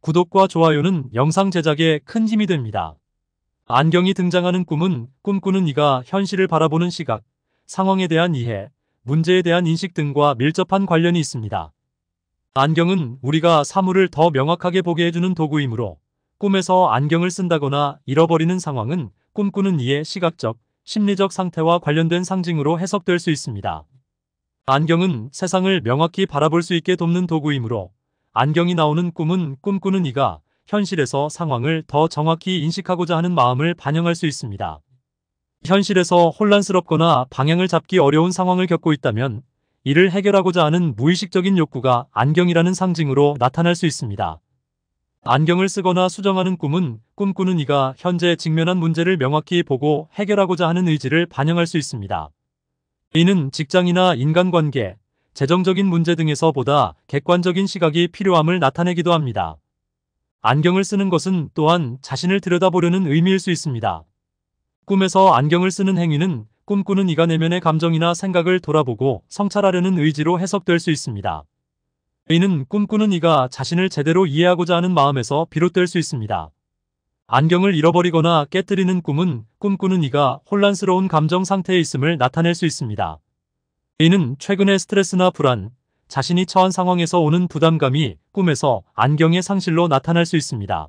구독과 좋아요는 영상 제작에 큰 힘이 됩니다. 안경이 등장하는 꿈은 꿈꾸는 이가 현실을 바라보는 시각, 상황에 대한 이해, 문제에 대한 인식 등과 밀접한 관련이 있습니다. 안경은 우리가 사물을 더 명확하게 보게 해주는 도구이므로 꿈에서 안경을 쓴다거나 잃어버리는 상황은 꿈꾸는 이의 시각적, 심리적 상태와 관련된 상징으로 해석될 수 있습니다. 안경은 세상을 명확히 바라볼 수 있게 돕는 도구이므로 안경이 나오는 꿈은 꿈꾸는 이가 현실에서 상황을 더 정확히 인식하고자 하는 마음을 반영할 수 있습니다. 현실에서 혼란스럽거나 방향을 잡기 어려운 상황을 겪고 있다면 이를 해결하고자 하는 무의식적인 욕구가 안경이라는 상징으로 나타날 수 있습니다. 안경을 쓰거나 수정하는 꿈은 꿈꾸는 이가 현재 직면한 문제를 명확히 보고 해결하고자 하는 의지를 반영할 수 있습니다. 이는 직장이나 인간관계, 재정적인 문제 등에서 보다 객관적인 시각이 필요함을 나타내기도 합니다. 안경을 쓰는 것은 또한 자신을 들여다보려는 의미일 수 있습니다. 꿈에서 안경을 쓰는 행위는 꿈꾸는 이가 내면의 감정이나 생각을 돌아보고 성찰하려는 의지로 해석될 수 있습니다. 이는 꿈꾸는 이가 자신을 제대로 이해하고자 하는 마음에서 비롯될 수 있습니다. 안경을 잃어버리거나 깨뜨리는 꿈은 꿈꾸는 이가 혼란스러운 감정 상태에 있음을 나타낼 수 있습니다. A는 최근의 스트레스나 불안, 자신이 처한 상황에서 오는 부담감이 꿈에서 안경의 상실로 나타날 수 있습니다.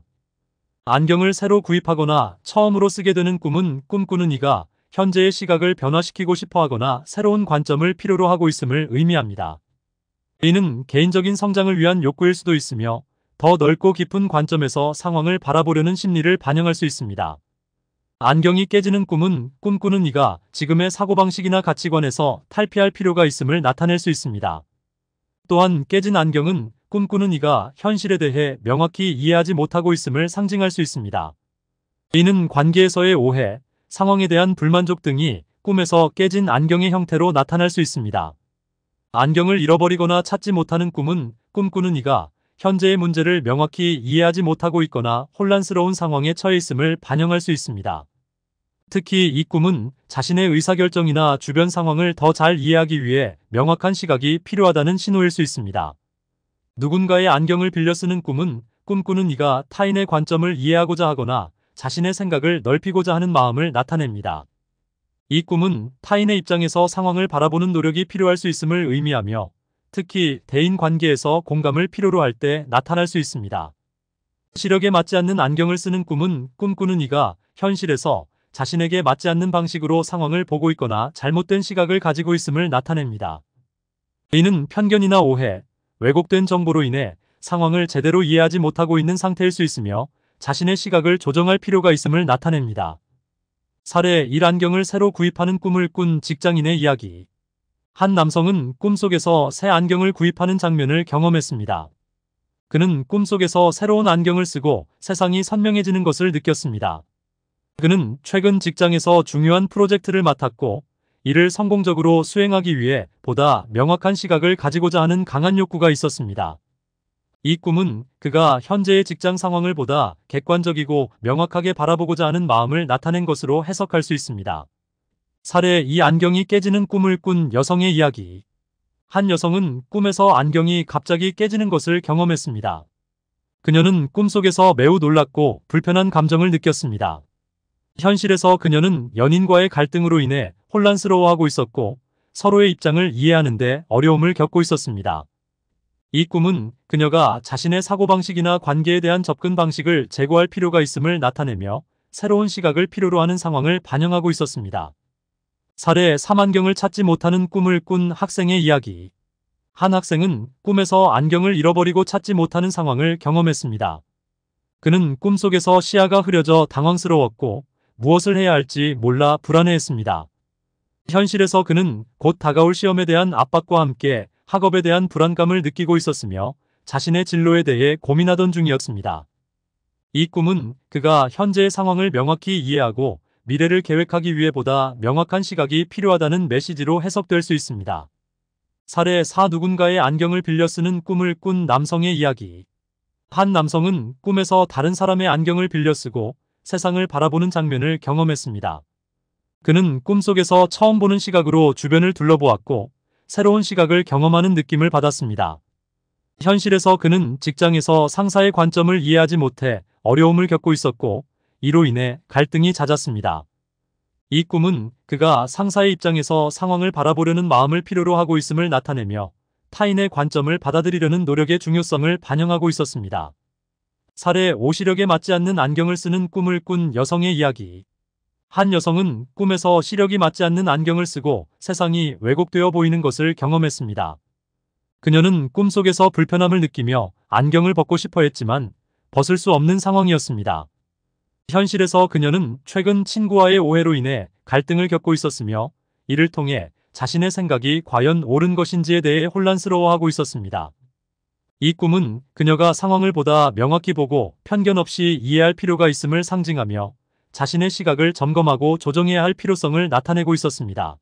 안경을 새로 구입하거나 처음으로 쓰게 되는 꿈은 꿈꾸는 이가 현재의 시각을 변화시키고 싶어 하거나 새로운 관점을 필요로 하고 있음을 의미합니다. A는 개인적인 성장을 위한 욕구일 수도 있으며 더 넓고 깊은 관점에서 상황을 바라보려는 심리를 반영할 수 있습니다. 안경이 깨지는 꿈은 꿈꾸는 이가 지금의 사고방식이나 가치관에서 탈피할 필요가 있음을 나타낼 수 있습니다. 또한 깨진 안경은 꿈꾸는 이가 현실에 대해 명확히 이해하지 못하고 있음을 상징할 수 있습니다. 이는 관계에서의 오해, 상황에 대한 불만족 등이 꿈에서 깨진 안경의 형태로 나타날 수 있습니다. 안경을 잃어버리거나 찾지 못하는 꿈은 꿈꾸는 이가 현재의 문제를 명확히 이해하지 못하고 있거나 혼란스러운 상황에 처해 있음을 반영할 수 있습니다. 특히 이 꿈은 자신의 의사결정이나 주변 상황을 더 잘 이해하기 위해 명확한 시각이 필요하다는 신호일 수 있습니다. 누군가의 안경을 빌려 쓰는 꿈은 꿈꾸는 이가 타인의 관점을 이해하고자 하거나 자신의 생각을 넓히고자 하는 마음을 나타냅니다. 이 꿈은 타인의 입장에서 상황을 바라보는 노력이 필요할 수 있음을 의미하며 특히 대인 관계에서 공감을 필요로 할 때 나타날 수 있습니다. 시력에 맞지 않는 안경을 쓰는 꿈은 꿈꾸는 이가 현실에서 자신에게 맞지 않는 방식으로 상황을 보고 있거나 잘못된 시각을 가지고 있음을 나타냅니다. 이는 편견이나 오해, 왜곡된 정보로 인해 상황을 제대로 이해하지 못하고 있는 상태일 수 있으며 자신의 시각을 조정할 필요가 있음을 나타냅니다. 사례 1 안경을 새로 구입하는 꿈을 꾼 직장인의 이야기 한 남성은 꿈속에서 새 안경을 구입하는 장면을 경험했습니다. 그는 꿈속에서 새로운 안경을 쓰고 세상이 선명해지는 것을 느꼈습니다. 그는 최근 직장에서 중요한 프로젝트를 맡았고 이를 성공적으로 수행하기 위해 보다 명확한 시각을 가지고자 하는 강한 욕구가 있었습니다. 이 꿈은 그가 현재의 직장 상황을 보다 객관적이고 명확하게 바라보고자 하는 마음을 나타낸 것으로 해석할 수 있습니다. 사례 이 안경이 깨지는 꿈을 꾼 여성의 이야기 한 여성은 꿈에서 안경이 갑자기 깨지는 것을 경험했습니다. 그녀는 꿈속에서 매우 놀랐고 불편한 감정을 느꼈습니다. 현실에서 그녀는 연인과의 갈등으로 인해 혼란스러워하고 있었고 서로의 입장을 이해하는데 어려움을 겪고 있었습니다. 이 꿈은 그녀가 자신의 사고방식이나 관계에 대한 접근 방식을 제고할 필요가 있음을 나타내며 새로운 시각을 필요로 하는 상황을 반영하고 있었습니다. 사례 사만경을 찾지 못하는 꿈을 꾼 학생의 이야기 한 학생은 꿈에서 안경을 잃어버리고 찾지 못하는 상황을 경험했습니다. 그는 꿈속에서 시야가 흐려져 당황스러웠고 무엇을 해야 할지 몰라 불안해했습니다. 현실에서 그는 곧 다가올 시험에 대한 압박과 함께 학업에 대한 불안감을 느끼고 있었으며 자신의 진로에 대해 고민하던 중이었습니다. 이 꿈은 그가 현재의 상황을 명확히 이해하고 미래를 계획하기 위해 보다 명확한 시각이 필요하다는 메시지로 해석될 수 있습니다. 사례 4 누군가의 안경을 빌려 쓰는 꿈을 꾼 남성의 이야기 한 남성은 꿈에서 다른 사람의 안경을 빌려 쓰고 세상을 바라보는 장면을 경험했습니다. 그는 꿈속에서 처음 보는 시각으로 주변을 둘러보았고 새로운 시각을 경험하는 느낌을 받았습니다. 현실에서 그는 직장에서 상사의 관점을 이해하지 못해 어려움을 겪고 있었고 이로 인해 갈등이 잦았습니다. 이 꿈은 그가 상사의 입장에서 상황을 바라보려는 마음을 필요로 하고 있음을 나타내며 타인의 관점을 받아들이려는 노력의 중요성을 반영하고 있었습니다. 살에 오시력에 맞지 않는 안경을 쓰는 꿈을 꾼 여성의 이야기. 한 여성은 꿈에서 시력이 맞지 않는 안경을 쓰고 세상이 왜곡되어 보이는 것을 경험했습니다. 그녀는 꿈속에서 불편함을 느끼며 안경을 벗고 싶어 했지만 벗을 수 없는 상황이었습니다. 현실에서 그녀는 최근 친구와의 오해로 인해 갈등을 겪고 있었으며 이를 통해 자신의 생각이 과연 옳은 것인지에 대해 혼란스러워하고 있었습니다. 이 꿈은 그녀가 상황을 보다 명확히 보고 편견 없이 이해할 필요가 있음을 상징하며 자신의 시각을 점검하고 조정해야 할 필요성을 나타내고 있었습니다.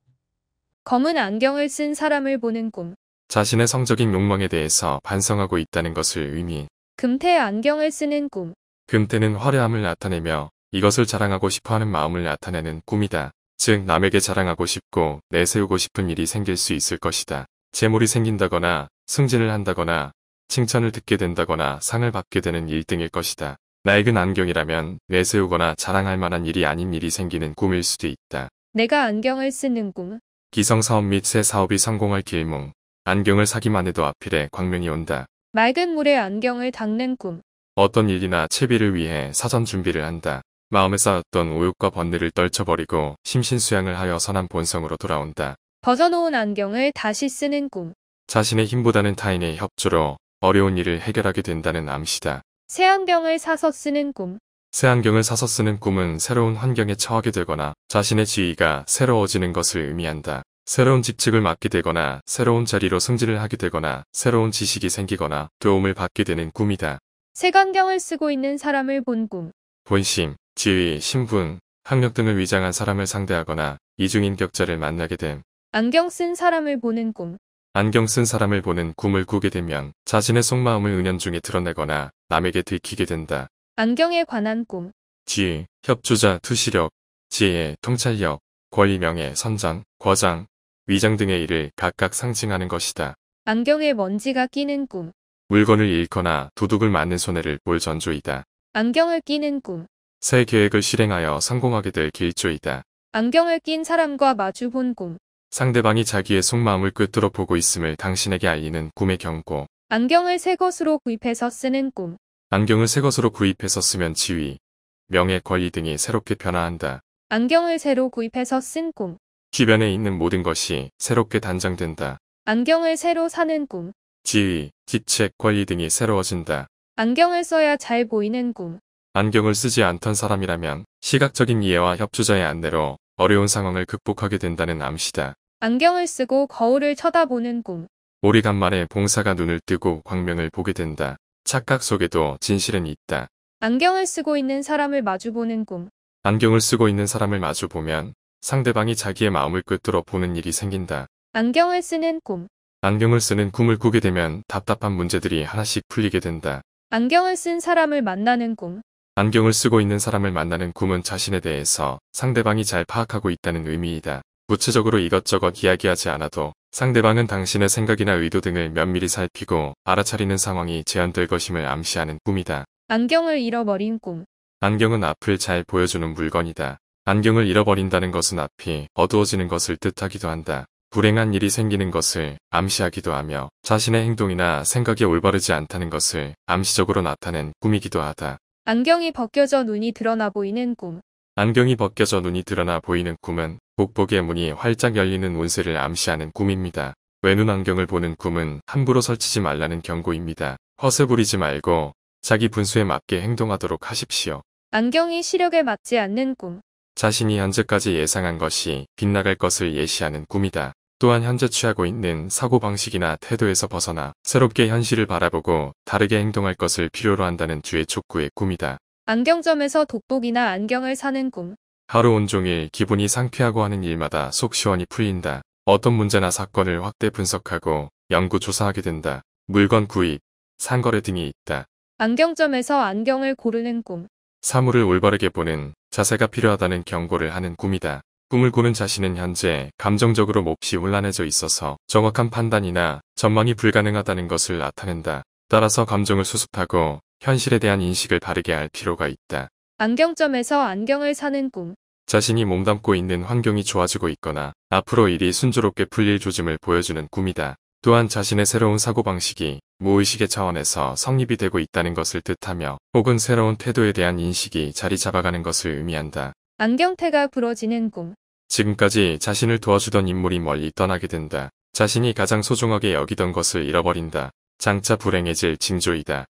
검은 안경을 쓴 사람을 보는 꿈. 자신의 성적인 욕망에 대해서 반성하고 있다는 것을 의미 금태 안경을 쓰는 꿈. 금태는 화려함을 나타내며 이것을 자랑하고 싶어하는 마음을 나타내는 꿈이다. 즉 남에게 자랑하고 싶고 내세우고 싶은 일이 생길 수 있을 것이다. 재물이 생긴다거나 승진을 한다거나 칭찬을 듣게 된다거나 상을 받게 되는 일 등일 것이다. 낡은 안경이라면 내세우거나 자랑할 만한 일이 아닌 일이 생기는 꿈일 수도 있다. 내가 안경을 쓰는 꿈. 기성사업 및 새 사업이 성공할 길몽. 안경을 사기만 해도 앞일에 광명이 온다. 맑은 물에 안경을 닦는 꿈. 어떤 일이나 채비를 위해 사전 준비를 한다. 마음에 쌓였던 오욕과 번뇌를 떨쳐버리고 심신수양을 하여 선한 본성으로 돌아온다. 벗어놓은 안경을 다시 쓰는 꿈. 자신의 힘보다는 타인의 협조로 어려운 일을 해결하게 된다는 암시다. 새 안경을 사서 쓰는 꿈. 새 안경을 사서 쓰는 꿈은 새로운 환경에 처하게 되거나 자신의 지위가 새로워지는 것을 의미한다. 새로운 직책을 맡게 되거나 새로운 자리로 승진을 하게 되거나 새로운 지식이 생기거나 도움을 받게 되는 꿈이다. 색안경을 쓰고 있는 사람을 본 꿈. 본심, 지위, 신분, 학력 등을 위장한 사람을 상대하거나 이중인 격자를 만나게 됨. 안경 쓴 사람을 보는 꿈. 안경 쓴 사람을 보는 꿈을 꾸게 되면 자신의 속마음을 은연중에 드러내거나 남에게 들키게 된다. 안경에 관한 꿈 지, 협조자, 투시력, 지혜, 통찰력, 권리명예, 선장, 과장, 위장 등의 일을 각각 상징하는 것이다. 안경에 먼지가 끼는 꿈 물건을 잃거나 도둑을 맞는 손해를 볼 전조이다. 안경을 끼는 꿈새 계획을 실행하여 성공하게 될 길조이다. 안경을 낀 사람과 마주 본꿈 상대방이 자기의 속마음을 끝으로 보고 있음을 당신에게 알리는 꿈의 경고. 안경을 새 것으로 구입해서 쓰는 꿈. 안경을 새 것으로 구입해서 쓰면 지위, 명예, 권리 등이 새롭게 변화한다. 안경을 새로 구입해서 쓴 꿈. 주변에 있는 모든 것이 새롭게 단장된다. 안경을 새로 사는 꿈. 지위, 기책 권리 등이 새로워진다. 안경을 써야 잘 보이는 꿈. 안경을 쓰지 않던 사람이라면 시각적인 이해와 협조자의 안내로 어려운 상황을 극복하게 된다는 암시다. 안경을 쓰고 거울을 쳐다보는 꿈. 오래간만에 봉사가 눈을 뜨고 광명을 보게 된다. 착각 속에도 진실은 있다. 안경을 쓰고 있는 사람을 마주보는 꿈. 안경을 쓰고 있는 사람을 마주보면 상대방이 자기의 마음을 끝으로 보는 일이 생긴다. 안경을 쓰는 꿈. 안경을 쓰는 꿈을 꾸게 되면 답답한 문제들이 하나씩 풀리게 된다. 안경을 쓴 사람을 만나는 꿈. 안경을 쓰고 있는 사람을 만나는 꿈은 자신에 대해서 상대방이 잘 파악하고 있다는 의미이다. 구체적으로 이것저것 이야기하지 않아도 상대방은 당신의 생각이나 의도 등을 면밀히 살피고 알아차리는 상황이 재현될 것임을 암시하는 꿈이다. 안경을 잃어버린 꿈 안경은 앞을 잘 보여주는 물건이다. 안경을 잃어버린다는 것은 앞이 어두워지는 것을 뜻하기도 한다. 불행한 일이 생기는 것을 암시하기도 하며 자신의 행동이나 생각이 올바르지 않다는 것을 암시적으로 나타낸 꿈이기도 하다. 안경이 벗겨져 눈이 드러나 보이는 꿈. 안경이 벗겨져 눈이 드러나 보이는 꿈은 복복의 문이 활짝 열리는 운세를 암시하는 꿈입니다. 외눈 안경을 보는 꿈은 함부로 설치지 말라는 경고입니다. 허세 부리지 말고 자기 분수에 맞게 행동하도록 하십시오. 안경이 시력에 맞지 않는 꿈. 자신이 현재까지 예상한 것이 빗나갈 것을 예시하는 꿈이다. 또한 현재 취하고 있는 사고방식이나 태도에서 벗어나 새롭게 현실을 바라보고 다르게 행동할 것을 필요로 한다는 주의 촉구의 꿈이다. 안경점에서 돋보기나 안경을 사는 꿈. 하루 온종일 기분이 상쾌하고 하는 일마다 속 시원히 풀린다. 어떤 문제나 사건을 확대 분석하고 연구 조사하게 된다. 물건 구입, 상거래 등이 있다. 안경점에서 안경을 고르는 꿈. 사물을 올바르게 보는 자세가 필요하다는 경고를 하는 꿈이다. 꿈을 꾸는 자신은 현재 감정적으로 몹시 혼란해져 있어서 정확한 판단이나 전망이 불가능하다는 것을 나타낸다. 따라서 감정을 수습하고 현실에 대한 인식을 바르게 할 필요가 있다. 안경점에서 안경을 사는 꿈 자신이 몸담고 있는 환경이 좋아지고 있거나 앞으로 일이 순조롭게 풀릴 조짐을 보여주는 꿈이다. 또한 자신의 새로운 사고방식이 무의식의 차원에서 성립이 되고 있다는 것을 뜻하며 혹은 새로운 태도에 대한 인식이 자리 잡아가는 것을 의미한다. 안경테가 부러지는 꿈. 지금까지 자신을 도와주던 인물이 멀리 떠나게 된다. 자신이 가장 소중하게 여기던 것을 잃어버린다. 장차 불행해질 징조이다.